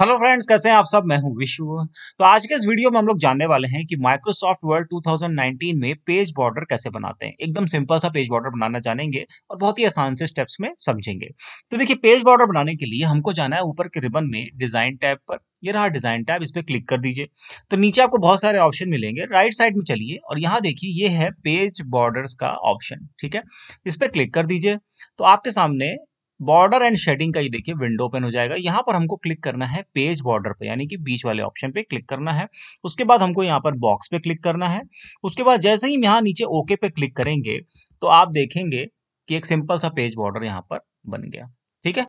hello friends कैसे हैं आप सब मैं हूं विश्व तो आज के इस वीडियो में हम लोग जानने वाले हैं कि माइक्रोसॉफ्ट वर्ल्ड 2019 में पेज बॉर्डर कैसे बनाते हैं एकदम सिंपल सा पेज बॉर्डर बनाना जानेंगे और बहुत ही आसान से स्टेप्स में समझेंगे तो देखिए पेज बॉर्डर बनाने के लिए हमको जाना है ऊपर के रिबन में डिजाइन टैब पर ये रहा डिजाइन टैब इस पर क्लिक कर दीजिए तो नीचे आपको बहुत सारे ऑप्शन मिलेंगे राइट साइड में चलिए और यहाँ देखिए ये है पेज बॉर्डर्स का ऑप्शन ठीक है इस पर क्लिक कर दीजिए तो आपके सामने बॉर्डर एंड शेडिंग का ये देखिए विंडो ओपन हो जाएगा यहाँ पर हमको क्लिक करना है पेज बॉर्डर पे यानी कि बीच वाले ऑप्शन पे क्लिक करना है उसके बाद हमको यहाँ पर बॉक्स पे क्लिक करना है उसके बाद जैसे ही यहाँ नीचे ओके पे क्लिक करेंगे तो आप देखेंगे कि एक सिंपल सा पेज बॉर्डर यहाँ पर बन गया ठीक है